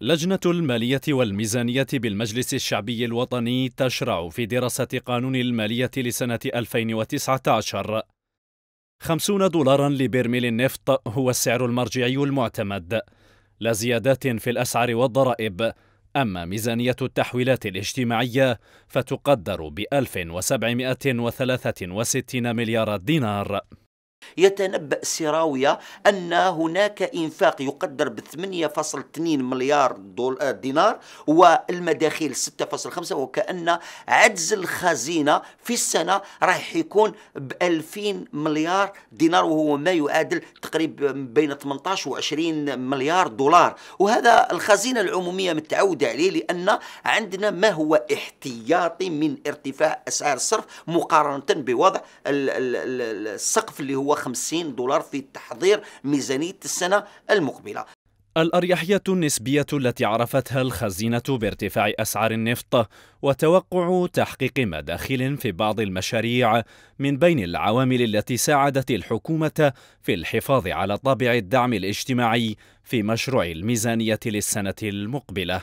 لجنة المالية والميزانية بالمجلس الشعبي الوطني تشرع في دراسة قانون المالية لسنة 2019 50 دولارا لبرميل النفط هو السعر المرجعي المعتمد لا زيادات في الأسعار والضرائب أما ميزانية التحويلات الاجتماعية فتقدر ب 1763 مليار دينار يتنبأ سراوية أن هناك إنفاق يقدر ب 8.2 مليار آه، دينار والمداخيل 6.5 وكأن عجز الخزينة في السنة راح يكون ب 2000 مليار دينار وهو ما يعادل تقريبا بين 18 و 20 مليار دولار وهذا الخزينة العمومية متعودة عليه لأن عندنا ما هو احتياطي من ارتفاع أسعار الصرف مقارنة بوضع السقف اللي هو 150 دولار في تحضير ميزانية السنة المقبلة الأريحية النسبية التي عرفتها الخزينة بارتفاع أسعار النفط وتوقع تحقيق مداخل في بعض المشاريع من بين العوامل التي ساعدت الحكومة في الحفاظ على طابع الدعم الاجتماعي في مشروع الميزانية للسنة المقبلة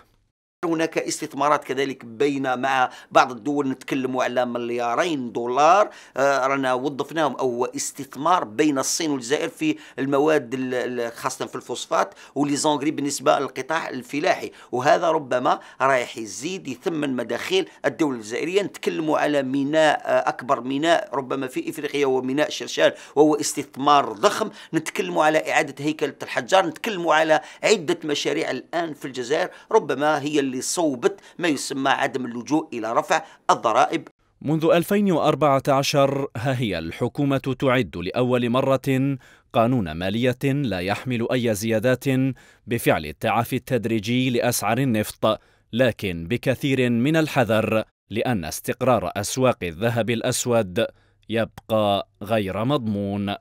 هناك استثمارات كذلك بين مع بعض الدول نتكلموا على مليارين دولار آه، رانا وظفناهم او استثمار بين الصين والجزائر في المواد خاصه في الفوسفات وليزونغري بالنسبه للقطاع الفلاحي وهذا ربما رايح يزيد يثمن مداخيل الدوله الجزائريه نتكلموا على ميناء آه، اكبر ميناء ربما في افريقيا هو ميناء شرشال وهو استثمار ضخم نتكلموا على اعاده هيكله الحجار نتكلموا على عده مشاريع الان في الجزائر ربما هي اللي لصوبة ما يسمى عدم اللجوء إلى رفع الضرائب منذ 2014 ها هي الحكومة تعد لأول مرة قانون مالية لا يحمل أي زيادات بفعل التعافي التدريجي لأسعار النفط لكن بكثير من الحذر لأن استقرار أسواق الذهب الأسود يبقى غير مضمون